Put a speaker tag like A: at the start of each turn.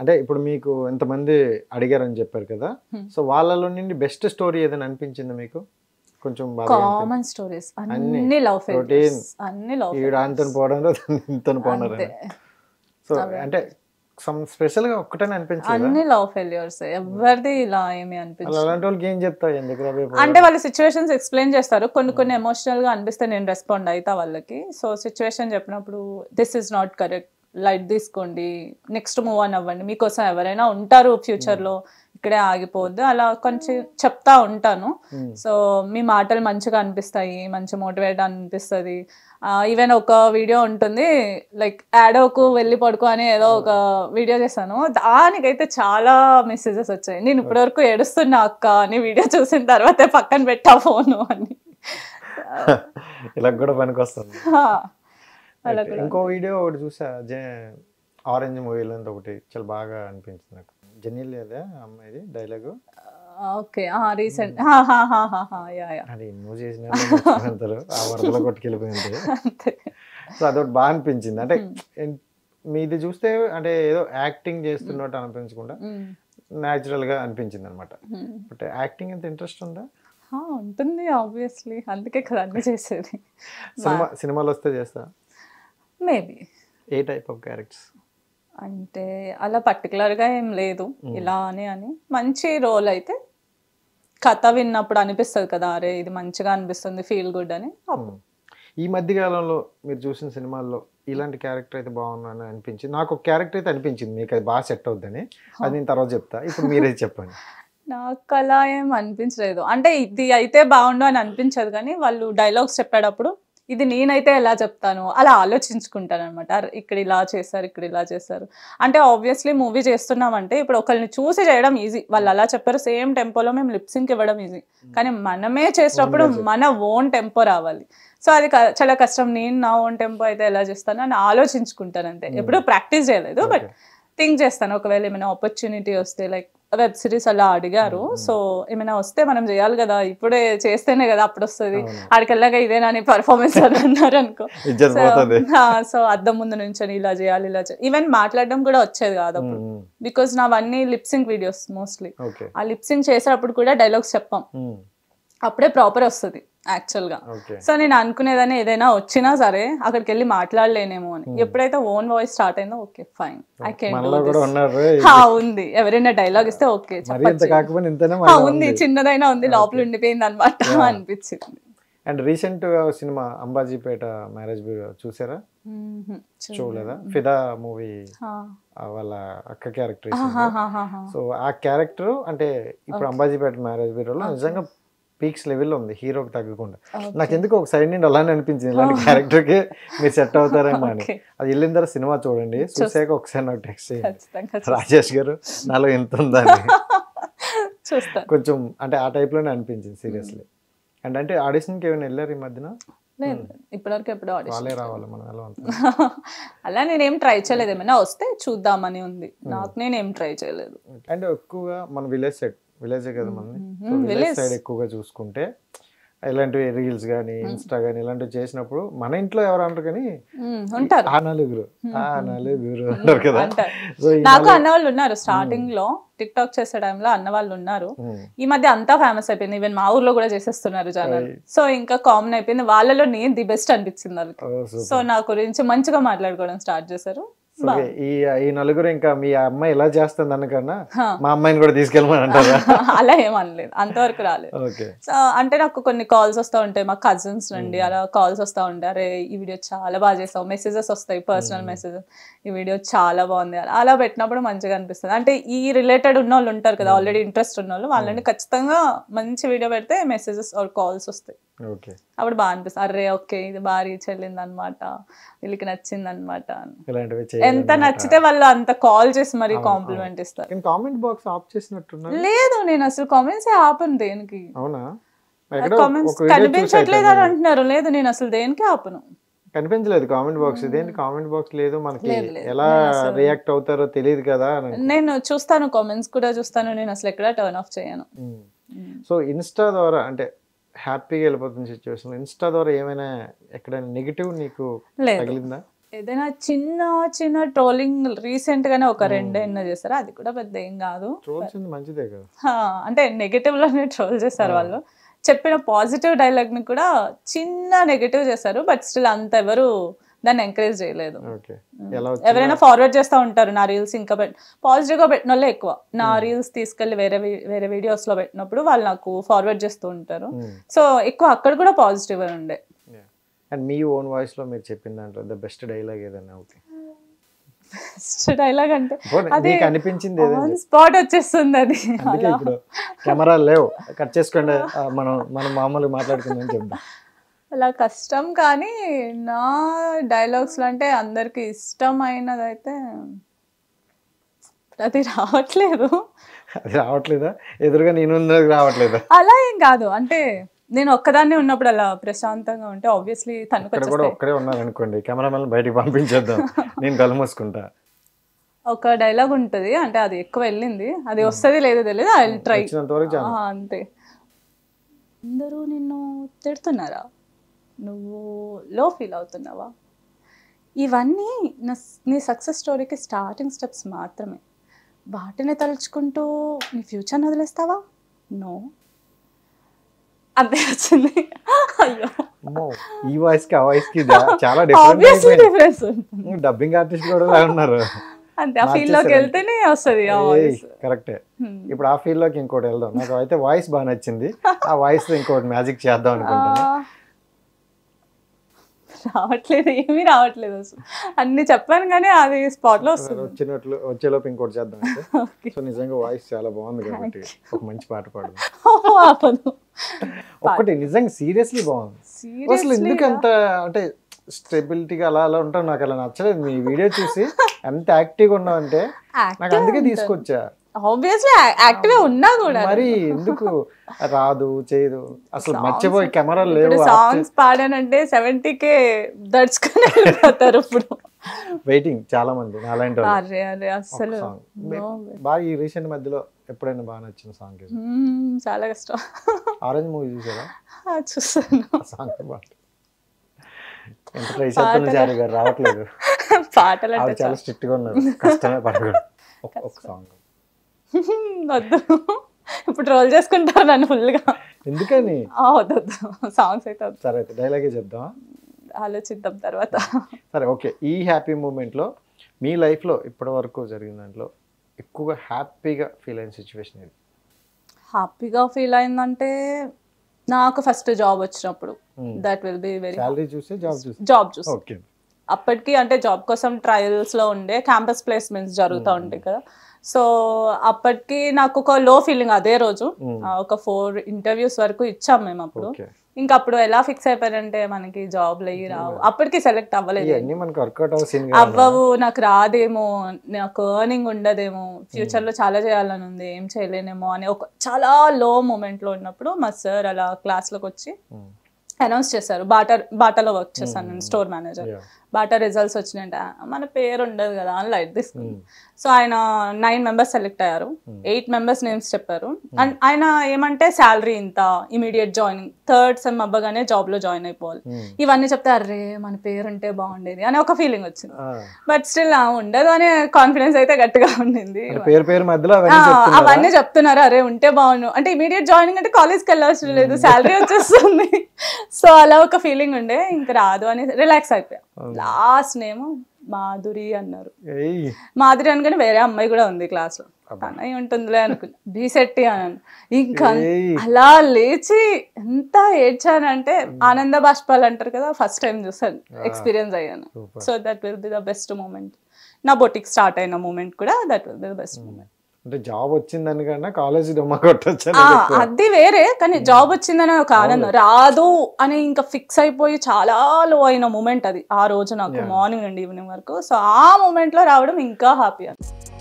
A: అంటే ఇప్పుడు మీకు ఎంతమంది అడిగారని చెప్పారు కదా సో వాళ్ళలో నుండి బెస్ట్ స్టోరీ ఏదైనా అనిపించింది మీకు కొంచెం కామన్
B: స్టోరీస్ అన్ని లవ్ ఫెయిల్యూర్స్ అన్ని లవ్ ఫెయిల్యూర్స్
A: ఈడాంతను పోవడంలో ఇంతను పోవడం సో అంటే సమ్ స్పెషల్ గా ఒక్కటనే అనిపించింది అన్ని
B: లవ్ ఫెయిల్యూర్స్ ఎవరిది ఇలా ఏమి అనిపించదు అలాంటి
A: వాళ్ళకి ఏం చెప్తారు ఎందుకు అంటే వాళ్ళ
B: సిచ్యువేషన్స్ ఎక్స్ప్లెయిన్ చేస్తారు కొన్ని కొన్ని ఎమోషనల్ గా అనిపిస్తే నేను రెస్పాండ్ అవుతా వాళ్ళకి సో సిచ్యువేషన్ చెప్పినప్పుడు this is not correct light తీసుకోండి నెక్స్ట్ మూవ్ అని అవ్వండి మీకోసం ఎవరైనా ఉంటారు ఫ్యూచర్లో hmm. ఇక్కడే ఆగిపోవద్దు అలా కొంచెం చెప్తా ఉంటాను hmm. సో మీ మాటలు మంచిగా అనిపిస్తాయి మంచి మోటివేట్ అనిపిస్తుంది ఈవెన్ ఒక వీడియో ఉంటుంది లైక్ యాడోకు వెళ్ళి పడుకో అని ఏదో ఒక hmm. వీడియో చేశాను దానికైతే చాలా మెసేజెస్ వచ్చాయి నేను ఇప్పటివరకు ఏడుస్తున్నా అక్క అని వీడియో చూసిన తర్వాతే పక్కన పెట్టా ఫోను అని
A: ఇలా కూడా పనికి వస్తుంది ఇంకో వీడియో ఒకటి చూసా జే ఆరెంజ్ మూవీలో ఒకటి చాలా బాగా అనిపించింది నాకు జనీల్ లేదా అమ్మాయిది డైలాగ్
B: ఓకే రీసెంట్ hmm.
A: అది నువ్వు చేసిన ఆ వరదలో కొట్టుకెళ్ళిపోయింది సో అదొకటి బాగా అనిపించింది అంటే hmm. మీది చూస్తే అంటే ఏదో యాక్టింగ్ చేస్తున్నట్టు అనిపించకుండా hmm. గా అనిపించింది అనమాట బట్ యాక్టింగ్ అంత ఇంట్రెస్ట్ ఉందా
B: ఉంటుంది ఆబ్వియస్లీ అందుకే కదా అన్ని చేసేది సినిమా
A: సినిమాలు వస్తే చేస్తా maybe a type of characters
B: అంటే అలా పర్టికులర్గా ఏం లేదు hmm. ఇలా అని అని మంచి రోల్ అయితే కథ విన్నప్పుడు అనిపిస్తుంది కదా అరే ఇది మంచిగా అనిపిస్తుంది ఫీల్ గుడ్ అని
A: hmm. ఈ మధ్య కాలంలో మీరు చూసిన సినిమాల్లో ఇలాంటి క్యారెక్టర్ అయితే బాగున్నాను అనిపించింది నాకు ఒక క్యారెక్టర్ అయితే అనిపించింది మీకు అది బాగా సెట్ అవుద్దని అది నేను తర్వాత చెప్తా ఇప్పుడు మీరే చెప్పండి
B: నాకు అలా ఏం అనిపించలేదు అంటే ఇది అయితే బాగుండు అని అనిపించదు కానీ వాళ్ళు డైలాగ్స్ చెప్పేటప్పుడు ఇది నేనైతే ఎలా చెప్తాను అలా ఆలోచించుకుంటాను అనమాట ఇక్కడ ఇలా చేశారు ఇక్కడ ఇలా చేశారు అంటే ఆబ్వియస్లీ మూవీ చేస్తున్నామంటే ఇప్పుడు ఒకరిని చూసి చేయడం ఈజీ వాళ్ళు అలా చెప్పారు సేమ్ టెంపోలో మేము లిప్సింగ్ ఇవ్వడం ఈజీ hmm. కానీ మనమే చేసినప్పుడు మన ఓన్ టెంపో రావాలి సో అది చాలా కష్టం నేను నా ఓన్ టెంపో అయితే ఎలా చేస్తాను అని ఆలోచించుకుంటాను అంతే hmm. ఎప్పుడూ ప్రాక్టీస్ చేయలేదు బట్ థింక్ చేస్తాను ఒకవేళ ఏమైనా ఆపర్చునిటీ వస్తే లైక్ వెబ్ సిరీస్ అలా అడిగారు సో ఏమైనా వస్తే మనం చేయాలి కదా ఇప్పుడే చేస్తేనే కదా అప్పుడు వస్తుంది ఆడికెళ్ళాక ఇదే నా పర్ఫార్మెన్స్ అని అన్నారు అనుకో సో అద్దం ముందు నుంచి ఇలా చేయాలి ఇలా చేయాలి ఈవెన్ మాట్లాడడం కూడా వచ్చేది కాదు అప్పుడు బికాస్ నావన్నీ లిప్సింగ్ వీడియోస్ మోస్ట్లీ ఆ లిప్సింగ్ చేసేటప్పుడు కూడా డైలాగ్స్ చెప్పాం అప్పుడే ప్రాపర్ వస్తుంది యాక్చువల్గా సో నేను అనుకునేదాన్ని ఏదైనా వచ్చినా సరే అక్కడికి వెళ్ళి మాట్లాడలేనేమో అని hmm. ఎప్పుడైతే ఓన్ వాయిస్ స్టార్ట్ అయిందో ఓకే ఫైన్ ఐ కెన్ ఉంది ఎవరైనా డైలాగ్ ఇస్తే ఓకే ఉంది చిన్నదైనా ఉంది లోపల ఉండిపోయింది అనమాట అనిపించింది
A: and recent cinema Ambajipeta marriage చూసారా
B: చూడలేదా ఫిదా
A: మూవీ వాళ్ళ అక్క క్యారెక్టర్ సో ఆ క్యారెక్టర్ అంటే ఇప్పుడు అంబాజీపేట మ్యారేజ్ బ్యూరోలో నిజంగా పీక్స్ లెవెల్లో ఉంది హీరోకి తగ్గకుండా నాకు ఎందుకు ఒక సైడ్ నుండి అలానే అనిపించింది ఇలాంటి క్యారెక్టర్కి మీరు సెట్ అవుతారేమో అని అది వెళ్ళిన తర్వాత సినిమా చూడండి చూసాక ఒకసారి నాకు టెక్స్ట్ చేయండి రాజేష్ గారు నాలో ఎంత ఉందని కొంచెం అంటే ఆ టైప్లోనే అనిపించింది సీరియస్లీ అండ్ అంటే ఆడిషన్కి ఏమైనా వెళ్ళారు ఈ మధ్యన
B: ఇప్పటి వరకు ఎప్పుడు అలా నేనేం ట్రై చేయలేదు ఏమైనా వస్తే చూద్దామని ఉంది నాకు నేనేం ట్రై చేయలేదు
A: అండ్ ఎక్కువగా మన విలేజ్ సైడ్ విలేజే కదా మనది విలేజ్ సైడ్ ఎక్కువగా చూసుకుంటే ఇలాంటివి రీల్స్ కానీ ఇన్స్టా కానీ ఇలాంటివి చేసినప్పుడు మన ఇంట్లో ఎవరు అంటారు కానీ ఉంటారు ఆ నలుగురు ఆ నలుగురు అంటారు కదా నాకు అన్నవాళ్ళు
B: ఉన్నారు స్టార్టింగ్ లో టిక్ టాక్ చేసే టైంలో అన్న వాళ్ళు ఉన్నారు ఈ మధ్య అంతా ఫేమస్ అయిపోయింది ఈవెన్ మా ఊర్లో కూడా చేసేస్తున్నారు జనాలు సో ఇంకా కామన్ అయిపోయింది వాళ్ళలో నేను ది బెస్ట్ అనిపించింది వాళ్ళకి సో నా గురించి మంచిగా మాట్లాడుకోవడం స్టార్ట్ చేశారు
A: ఈ ఈ నలుగురు ఇంకా మీ అమ్మాయి ఎలా చేస్తుంది అనకన్నా మా అమ్మాయిని కూడా తీసుకెళ్ళమని అంటారా
B: అలా ఏమనలేదు అంతవరకు రాలేదు సో అంటే నాకు కొన్ని కాల్స్ వస్తూ ఉంటాయి మా కజిన్స్ నుండి అలా కాల్స్ వస్తూ ఉంటాయి అరే ఈ వీడియో చాలా బాగా చేస్తావు మెసేజెస్ వస్తాయి పర్సనల్ మెసేజెస్ ఈ వీడియో చాలా బాగుంది అలా పెట్టినప్పుడు మంచిగా అనిపిస్తుంది అంటే ఈ రిలేటెడ్ ఉన్న వాళ్ళు ఉంటారు కదా ఆల్రెడీ ఇంట్రెస్ట్ ఉన్న వాళ్ళు వాళ్ళని ఖచ్చితంగా మంచి వీడియో పెడితే మెసేజెస్ ఆర్ కాల్స్ వస్తాయి
A: అప్పుడు
B: బాగా అనిపిస్తుంది అరే ఓకే ఇది భారీ చెల్లింది అనమాట వీళ్ళకి నచ్చింది అనమాట
A: ఎంత నచ్చితే
B: వాళ్ళు అంత కాల్ చేసి మరి కాంప్లిమెంట్
A: ఇస్తారు కామెంట్ బాక్స్ ఆఫ్ చేసినట్టు
B: లేదు నేను అసలు కామెంట్స్ ఆపను దేనికి
A: కామెంట్స్ కనిపించట్లేదు అని
B: అంటున్నారు లేదు నేను అసలు దేనికి ఆపను
A: కనిపించలేదు కామెంట్ బాక్స్ ఇదేంటి కామెంట్ బాక్స్ లేదు మనకి ఎలా రియాక్ట్ అవుతారో తెలియదు కదా
B: నేను చూస్తాను కామెంట్స్ కూడా చూస్తాను నేను అసలు ఎక్కడ టర్న్ ఆఫ్ చేయను
A: సో ఇన్స్టా ద్వారా అంటే హ్యాపీగా వెళ్ళిపోతుంది సిచ్యువేషన్ ఇన్స్టా ద్వారా ఏమైనా ఎక్కడైనా నెగిటివ్ నీకు తగిలిందా
B: ఏదైనా చిన్న చిన్న ట్రోలింగ్ రీసెంట్ గానే ఒక hmm. రెండు ఎన్నో చేస్తారు అది కూడా పెద్ద ఏం కాదు మంచిదే కదా అంటే నెగటివ్ లోనే ట్రోల్ చేస్తారు వాళ్ళు చెప్పిన పాజిటివ్ డైలాగ్ ని కూడా చిన్న నెగటివ్ చేస్తారు బట్ స్టిల్ అంత ఎవరు దాన్ని ఎంకరేజ్ చేయలేదు ఎవరైనా ఫార్వర్డ్ చేస్తూ ఉంటారు నా రీల్స్ ఇంకా పాజిటివ్ గా పెట్టిన వాళ్ళే ఎక్కువ నా రీల్స్ తీసుకెళ్లి వేరే వేరే వీడియోస్ లో పెట్టినప్పుడు వాళ్ళు నాకు ఫార్వర్డ్ చేస్తూ ఉంటారు సో ఎక్కువ అక్కడ కూడా పాజిటివ్ ఉండే
A: అండ్ మీ ఓన్ వాయిస్ లో మీరు చెప్పిన దాంట్లో ద బెస్ట్ డైలాగ్ ఏదైనా ఓకే
B: డైలాగ్ అంటే అది కనిపించింది స్పాట్ వచ్చేస్తుంది అది
A: కెమెరా లేవు కట్ చేసుకోండి మనం మనం మామూలు మాట్లాడుకుందాం
B: అలా కష్టం కానీ నా డైలాగ్స్లో అంటే అందరికి ఇష్టమైనదైతే
A: అది రావట్లేదు అది రావట్లేదా ఎదురుగా నేను రావట్లేదు
B: అలా ఏం కాదు అంటే నేను ఒక్కదాన్నే ఉన్నప్పుడు అలా ప్రశాంతంగా ఉంటే ఆబ్వియస్లీ తను కూడా
A: ఒక్కడే ఉన్నాను అనుకోండి కెమెరామెన్ బయటికి పంపించేద్దాం నేను కళ్ళు మూసుకుంటా
B: ఒక డైలాగ్ ఉంటుంది అంటే అది ఎక్కువ వెళ్ళింది అది వస్తుంది లేదో తెలియదు ఐ ట్రై అంతే అందరూ నిన్ను తిడుతున్నారా నువ్వు లో ఫీల్ అవుతున్నావా ఇవన్నీ నా నీ సక్సెస్ స్టోరీకి స్టార్టింగ్ స్టెప్స్ మాత్రమే వాటిని తలుచుకుంటూ నీ ఫ్యూచర్ని వదిలేస్తావా నో అంతే
A: వచ్చింది అయ్యో ఈ వాయిస్ కి ఆ వాయిస్ కి చాలా డిఫరెన్స్ డిఫరెన్స్ డబ్బింగ్ ఆర్టిస్ట్ కూడా అలా ఉన్నారు
B: అంతే ఆ ఫీల్డ్ లోకి వెళ్తేనే
A: వస్తుంది ఆ వాయిస్ కరెక్ట్ ఇప్పుడు ఆ ఫీల్డ్ లోకి ఇంకోటి వెళ్దాం నాకు అయితే వాయిస్ బాగా నచ్చింది ఆ వాయిస్ ఇంకోటి మ్యాజిక్ చేద్దాం అనుకుంటున్నా
B: రావట్లేదు ఏమీ రావట్లేదు అసలు అన్ని చెప్పాను కానీ అది స్పాట్ లో
A: వచ్చినట్లు వచ్చేలోపు ఇంకోటి చేద్దాం నిజంగా వాయిస్ చాలా బాగుంది కాబట్టి ఒక మంచి పాట పాడు ఒక్కటి ఒకటి నిజంగా సీరియస్లీ బాగుంది అసలు ఎందుకు అంటే స్టెబిలిటీగా అలా అలా ఉంటాం నాకు అలా నచ్చలేదు మీ వీడియో చూసి ఎంత యాక్టివ్గా ఉన్నావు అంటే నాకు అందుకే తీసుకొచ్చా ఆబ్వియస్లీ యాక్టివ్ గా ఉన్నా కూడా మరి ఎందుకు రాదు చేయదు అసలు మర్చిపోయి కెమెరా లేవు సాంగ్స్
B: పాడానంటే సెవెంటీ కే దడుచుకొని వెళ్ళిపోతారు
A: ఇప్పుడు వెయిటింగ్ చాలా మంది నాలాంటి
B: అరే అరే అసలు
A: బాగా ఈ రీసెంట్ మధ్యలో ఎప్పుడైనా బాగా నచ్చిన సాంగ్ చాలా కష్టం ఆరెంజ్ మూవీ చూసారా చూసాను సాంగ్ పాట ఎంత ట్రై
B: పాటలు చాలా
A: స్ట్రిక్ట్ గా ఉన్నారు కష్టమే పడకూడదు ఒక సాంగ్
B: వద్దు ఇప్పుడు రోల్ చేసుకుంటారు నన్ను ఫుల్గా ఎందుకని వద్దు సాంగ్స్ అయితే
A: సరే అయితే డైలాగే చెప్దాం
B: ఆలోచిద్దాం తర్వాత
A: సరే ఓకే ఈ హ్యాపీ మూమెంట్లో మీ లైఫ్లో ఇప్పటి వరకు జరిగిన దాంట్లో ఎక్కువగా హ్యాపీగా ఫీల్ అయిన సిచ్యువేషన్ ఏది
B: హ్యాపీగా ఫీల్ అయిందంటే నాకు ఫస్ట్ జాబ్ వచ్చినప్పుడు that will be very salary
A: చూసి జాబ్ చూసి జాబ్ చూసి ఓకే
B: అప్పటికి అంటే జాబ్ కోసం ట్రయల్స్ లో ఉండే క్యాంపస్ ప్లేస్మెంట్స్ జరుగుతూ ఉంటాయి కదా సో అప్పటికి నాకు ఒక లో ఫీలింగ్ అదే రోజు ఒక ఫోర్ ఇంటర్వ్యూస్ వరకు ఇచ్చాం మేము అప్పుడు ఇంకా అప్పుడు ఎలా ఫిక్స్ అయిపోయారంటే మనకి జాబ్ లేయి రావు అప్పటికి సెలెక్ట్ అవ్వలేదు అవ్వవు నాకు రాదేమో నాకు ఎర్నింగ్ ఉండదేమో ఫ్యూచర్ లో చాలా చేయాలని ఉంది ఏం చేయలేనేమో అని ఒక చాలా లో మూమెంట్ లో ఉన్నప్పుడు మా సార్ అలా క్లాస్ లోకి వచ్చి అనౌన్స్ చేశారు బాటర్ బాటలో వర్క్ చేశాను నేను స్టోర్ మేనేజర్ బాటా రిజల్ట్స్ వచ్చినాయంట మన పేరు ఉండదు కదా అని లైట్ తీసుకుంది సో ఆయన నైన్ మెంబర్స్ సెలెక్ట్ అయ్యారు ఎయిట్ మెంబర్స్ నేమ్స్ చెప్పారు అండ్ ఆయన ఏమంటే శాలరీ ఇంత ఇమీడియట్ జాయినింగ్ థర్డ్ సెమ్ అబ్బగానే జాబ్ లో జాయిన్ అయిపోవాలి ఇవన్నీ చెప్తే అరే మన పేరు ఉంటే బాగుండేది అని ఒక ఫీలింగ్ వచ్చింది బట్ స్టిల్ ఉండదు అనే కాన్ఫిడెన్స్ అయితే గట్టిగా ఉండింది అవన్నీ చెప్తున్నారు అరే ఉంటే బాగుండు అంటే ఇమీడియట్ జాయినింగ్ అంటే కాలేజ్కి వెళ్ళాల్సిన లేదు శాలరీ వచ్చేస్తుంది సో అలా ఒక ఫీలింగ్ ఉండే ఇంకా రాదు అని రిలాక్స్ అయిపోయా లాస్ట్ నేమ్ మాధురి అన్నారు మాధురి అనగానే వేరే అమ్మాయి కూడా ఉంది క్లాస్ లో తనే ఉంటుందిలే అనుకున్నా బీసెట్టి అని ఇంకా అలా లేచి ఎంత ఏడ్చానంటే ఆనంద బాష్పాలు అంటారు కదా ఫస్ట్ టైం చూసాను ఎక్స్పీరియన్స్ అయ్యాను so that will be the best moment నా బొటిక్ స్టార్ట్ అయిన మూమెంట్ కూడా that will be the best
A: moment అంటే జాబ్ వచ్చిందని కాలేజీ కొట్టచ్చు అది
B: వేరే కానీ జాబ్ వచ్చిందని ఒక ఆనందం రాదు అని ఇంకా ఫిక్స్ అయిపోయి చాలా లో అయిన మూమెంట్ అది ఆ రోజు నాకు మార్నింగ్ అండ్ ఈవినింగ్ వరకు సో ఆ మూమెంట్ లో రావడం ఇంకా హ్యాపీ